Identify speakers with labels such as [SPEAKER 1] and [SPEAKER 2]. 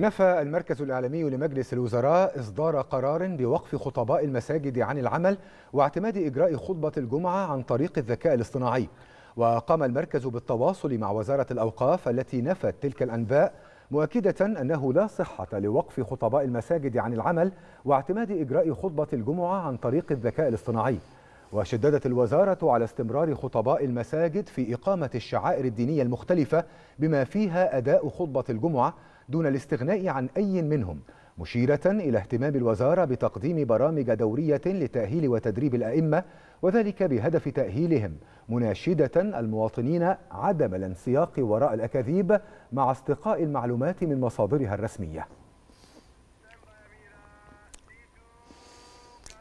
[SPEAKER 1] نفى المركز الإعلامي لمجلس الوزراء إصدار قرار بوقف خطباء المساجد عن العمل واعتماد إجراء خطبة الجمعة عن طريق الذكاء الاصطناعي وقام المركز بالتواصل مع وزارة الأوقاف التي نفت تلك الأنباء مؤكدة أنه لا صحة لوقف خطباء المساجد عن العمل واعتماد إجراء خطبة الجمعة عن طريق الذكاء الاصطناعي وشددت الوزارة على استمرار خطباء المساجد في إقامة الشعائر الدينية المختلفة بما فيها أداء خطبة الجمعة دون الاستغناء عن أي منهم مشيرة إلى اهتمام الوزارة بتقديم برامج دورية لتأهيل وتدريب الأئمة وذلك بهدف تأهيلهم مناشدة المواطنين عدم الانسياق وراء الأكاذيب مع استقاء المعلومات من مصادرها الرسمية